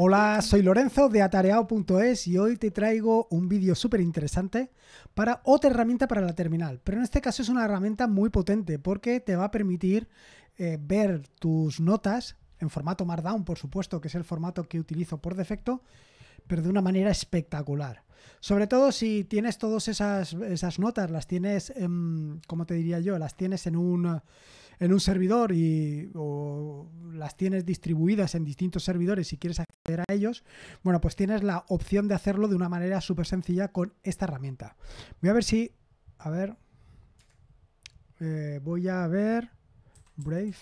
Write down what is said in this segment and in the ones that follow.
Hola, soy Lorenzo de atareado.es y hoy te traigo un vídeo súper interesante para otra herramienta para la terminal. Pero en este caso es una herramienta muy potente porque te va a permitir eh, ver tus notas en formato Markdown, por supuesto, que es el formato que utilizo por defecto, pero de una manera espectacular. Sobre todo si tienes todas esas, esas notas, las tienes, en, ¿cómo te diría yo? Las tienes en un en un servidor y las tienes distribuidas en distintos servidores y quieres acceder a ellos, bueno, pues tienes la opción de hacerlo de una manera súper sencilla con esta herramienta. Voy a ver si... A ver... Eh, voy a ver... Brave.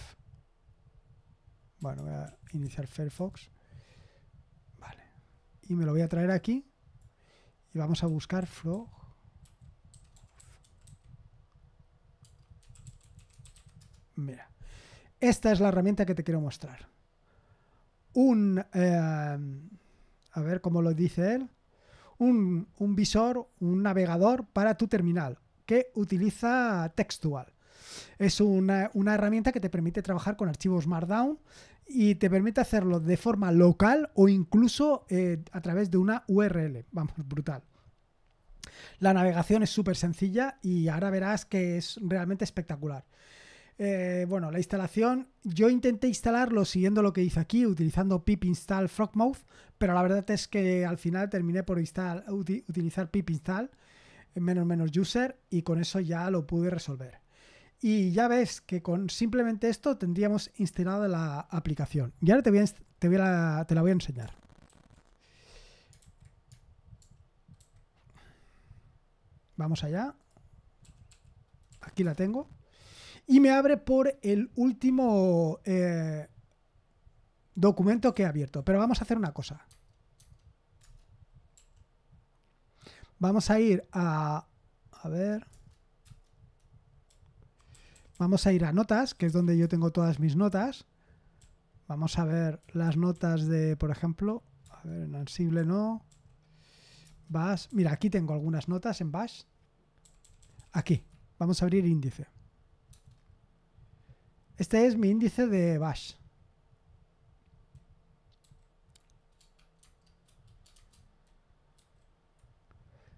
Bueno, voy a iniciar Firefox. Vale. Y me lo voy a traer aquí. Y vamos a buscar flow Esta es la herramienta que te quiero mostrar. Un, eh, a ver cómo lo dice él, un, visor, un navegador para tu terminal que utiliza Textual. Es una, herramienta que te permite trabajar con archivos Markdown y te permite hacerlo de forma local o incluso eh, a través de una URL. Vamos, brutal. La navegación es súper sencilla y ahora verás que es realmente espectacular. Eh, bueno, la instalación, yo intenté instalarlo siguiendo lo que hice aquí, utilizando pip install frogmouth, pero la verdad es que al final terminé por utilizar pip install menos menos user y con eso ya lo pude resolver. Y ya ves que con simplemente esto tendríamos instalada la aplicación. Y ahora te, te, te la voy a enseñar. Vamos allá. Aquí la tengo. Y me abre por el último eh, documento que he abierto. Pero vamos a hacer una cosa. Vamos a ir a... A ver. Vamos a ir a notas, que es donde yo tengo todas mis notas. Vamos a ver las notas de, por ejemplo, a ver, en Ansible no. Bash. Mira, aquí tengo algunas notas en Bash. Aquí. Vamos a abrir índice. Este es mi índice de bash.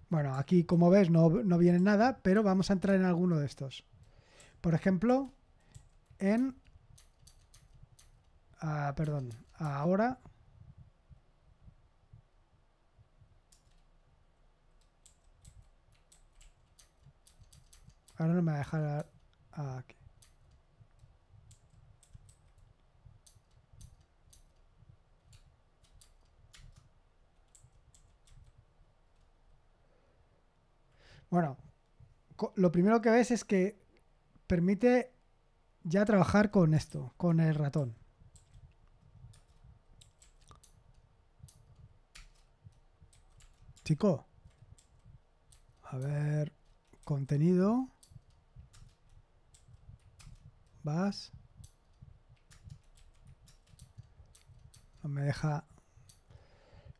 Bueno, aquí como ves no, viene nada, pero vamos a entrar en alguno de estos. Por ejemplo, en... Ah, perdón, ahora... Ahora no me va a dejar aquí. Bueno, lo primero que ves es que permite ya trabajar con esto, con el ratón. Chico. A ver, contenido. Vas. No me deja...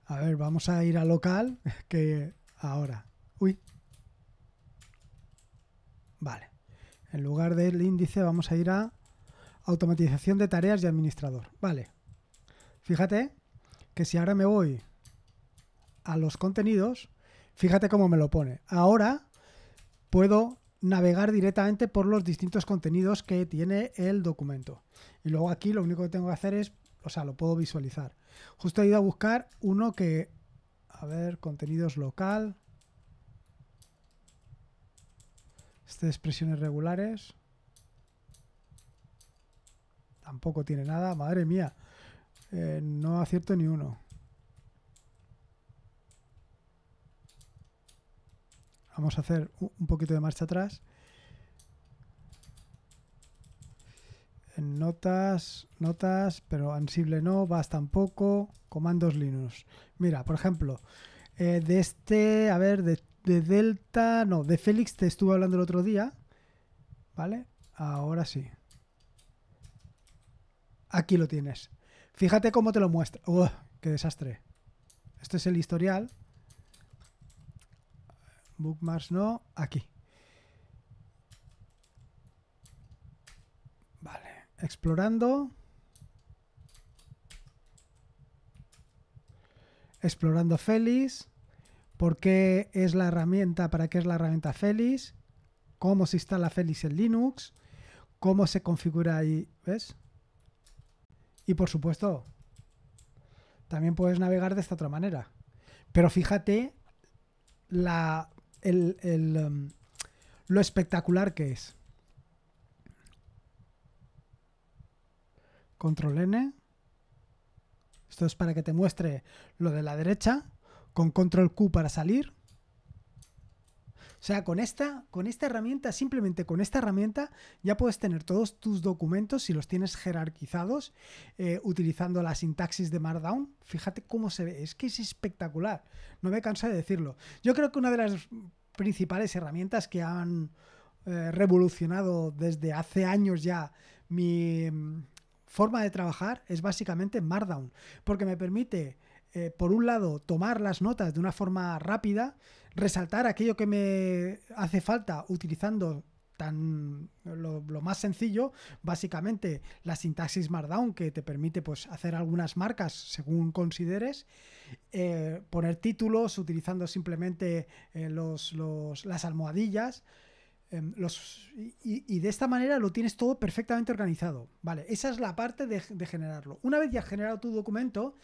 A ver, vamos a ir al local, que ahora. Uy, Vale. En lugar del índice vamos a ir a automatización de tareas y administrador. Vale. Fíjate que si ahora me voy a los contenidos, fíjate cómo me lo pone. Ahora puedo navegar directamente por los distintos contenidos que tiene el documento. Y luego aquí lo único que tengo que hacer es, o sea, lo puedo visualizar. Justo he ido a buscar uno que, a ver, contenidos local. Este expresiones regulares. Tampoco tiene nada. Madre mía. Eh, no acierto ni uno. Vamos a hacer un poquito de marcha atrás. En notas, notas, pero Ansible no, vas tampoco, comandos Linux. Mira, por ejemplo, eh, de este, a ver, de de Delta, no, de Félix te estuve hablando el otro día, ¿vale? Ahora sí. Aquí lo tienes. Fíjate cómo te lo muestra. ¡Oh! ¡Qué desastre! Este es el historial. Bookmarks no, aquí. Vale, explorando. Explorando Félix por qué es la herramienta, para qué es la herramienta Félix cómo se instala Félix en Linux, cómo se configura ahí, ¿ves? Y por supuesto, también puedes navegar de esta otra manera. Pero fíjate la, em, lo espectacular que es. Control N. Esto es para que te muestre lo de la derecha con control Q para salir. O sea, con esta, con esta herramienta, simplemente con esta herramienta, ya puedes tener todos tus documentos, si los tienes jerarquizados, eh, utilizando la sintaxis de Markdown. Fíjate cómo se ve, es que es espectacular. No me canso de decirlo. Yo creo que una de las principales herramientas que han eh, revolucionado desde hace años ya mi mm, forma de trabajar es básicamente Markdown, porque me permite eh, por un lado, tomar las notas de una forma rápida, resaltar aquello que me hace falta utilizando lo, más sencillo, básicamente la sintaxis Markdown que te permite pues, hacer algunas marcas según consideres, eh, poner títulos utilizando simplemente eh, las almohadillas, Em, los, y, de esta manera lo tienes todo perfectamente organizado. Vale, esa es la parte de, generarlo. Una vez ya generado tu documento,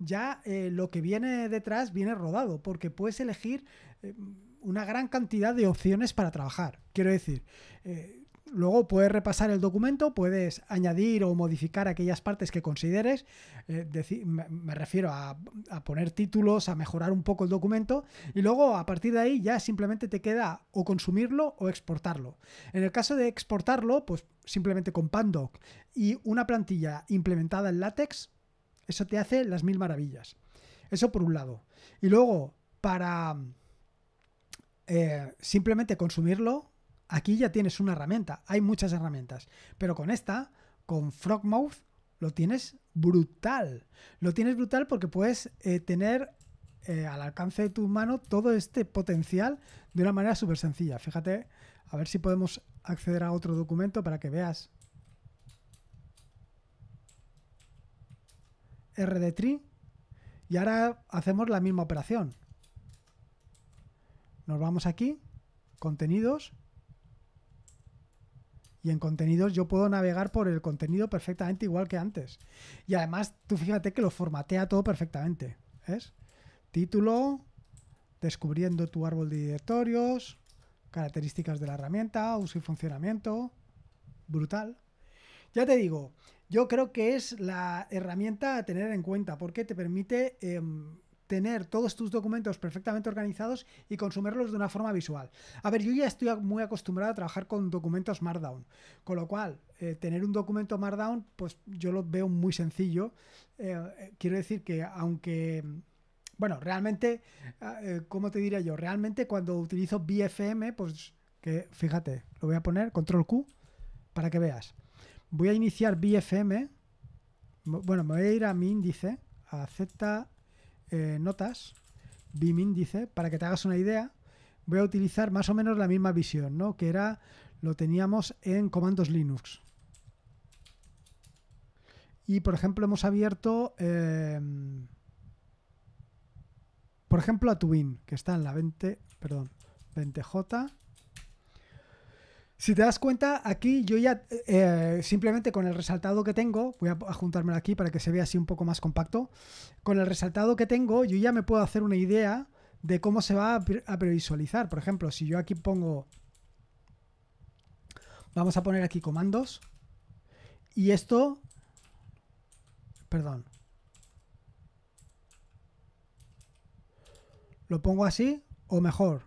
ya eh, lo que viene detrás viene rodado, porque puedes elegir em, una gran cantidad de opciones para trabajar. Quiero decir, eh, Luego puedes repasar el documento, puedes añadir o modificar aquellas partes que consideres. Eh, decir, me, refiero a, poner títulos, a mejorar un poco el documento y luego a partir de ahí ya simplemente te queda o consumirlo o exportarlo. En el caso de exportarlo, pues simplemente con Pandoc y una plantilla implementada en Latex, eso te hace las mil maravillas. Eso por un lado. Y luego, para eh, simplemente consumirlo, Aquí ya tienes una herramienta, hay muchas herramientas, pero con esta, con Frogmouth, lo tienes brutal. Lo tienes brutal porque puedes eh, tener eh, al alcance de tu mano todo este potencial de una manera súper sencilla. Fíjate, a ver si podemos acceder a otro documento para que veas. RDTree y ahora hacemos la misma operación. Nos vamos aquí, contenidos, y en contenidos yo puedo navegar por el contenido perfectamente igual que antes. Y además, tú fíjate que lo formatea todo perfectamente. es Título, descubriendo tu árbol de directorios, características de la herramienta, uso y funcionamiento. Brutal. Ya te digo, yo creo que es la herramienta a tener en cuenta porque te permite em, tener todos tus documentos perfectamente organizados y consumirlos de una forma visual. A ver, yo ya estoy muy acostumbrado a trabajar con documentos Markdown, con lo cual eh, tener un documento Markdown, pues yo lo veo muy sencillo. Eh, eh, quiero decir que aunque... Bueno, realmente, ah, ¿cómo te diría yo? Realmente cuando utilizo BFM, pues que fíjate, lo voy a poner, control Q, para que veas. Voy a iniciar BFM. Bueno, me voy a ir a mi índice, acepta. Z, eh, notas, Bimin dice, para que te hagas una idea, voy a utilizar más o menos la misma visión, Que era, lo teníamos en comandos Linux. Y por ejemplo, hemos abierto, em, por ejemplo, a Twin, que está en la 20, perdón, 20J. Si te das cuenta, aquí yo ya eh, eh, simplemente con el resaltado que tengo, voy a juntármelo aquí para que se vea así un poco más compacto, con el resaltado que tengo yo ya me puedo hacer una idea de cómo se va a previsualizar. Por ejemplo, si yo aquí pongo, vamos a poner aquí comandos y esto, perdón, lo pongo así o mejor,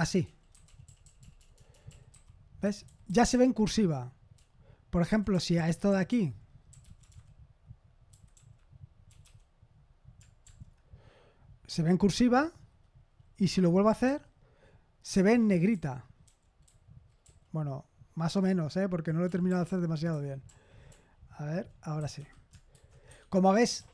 así. ¿Ves? Ya se ve en cursiva. Por ejemplo, si a esto de aquí se ve en cursiva y si lo vuelvo a hacer, se ve en negrita. Bueno, más o menos, ¿eh? porque no lo he terminado de hacer demasiado bien. A ver, ahora sí. Como ves,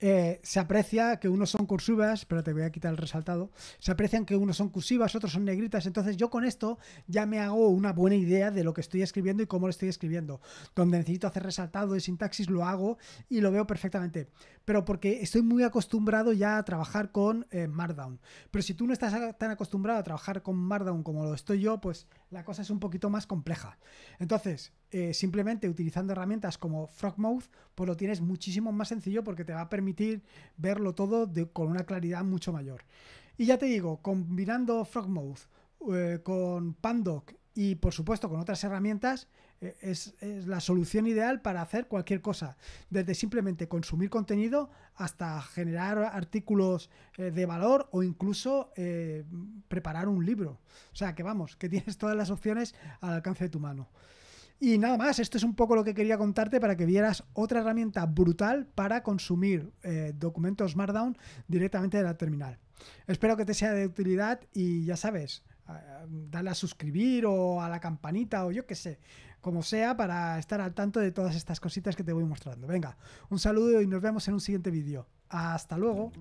eh, se aprecia que unos son cursivas, pero te voy a quitar el resaltado, se aprecian que unos son cursivas, otros son negritas, entonces yo con esto ya me hago una buena idea de lo que estoy escribiendo y cómo lo estoy escribiendo. Donde necesito hacer resaltado de sintaxis lo hago y lo veo perfectamente, pero porque estoy muy acostumbrado ya a trabajar con eh, Markdown. Pero si tú no estás tan acostumbrado a trabajar con Markdown como lo estoy yo, pues la cosa es un poquito más compleja. Entonces, eh, simplemente utilizando herramientas como Frogmouth, pues lo tienes muchísimo más sencillo porque te va a permitir verlo todo con una claridad mucho mayor. Y ya te digo, combinando Frogmouth eh, con Pandoc y por supuesto con otras herramientas, eh, es, la solución ideal para hacer cualquier cosa, desde simplemente consumir contenido hasta generar artículos eh, de valor o incluso preparar un libro. O sea que vamos, que tienes todas las opciones al alcance de tu mano. Y nada más, esto es un poco lo que quería contarte para que vieras otra herramienta brutal para consumir eh, documentos Markdown directamente de la terminal. Espero que te sea de utilidad y ya sabes, dale a suscribir o a la campanita o yo qué sé, como sea, para estar al tanto de todas estas cositas que te voy mostrando. Venga, un saludo y nos vemos en un siguiente vídeo. Hasta luego.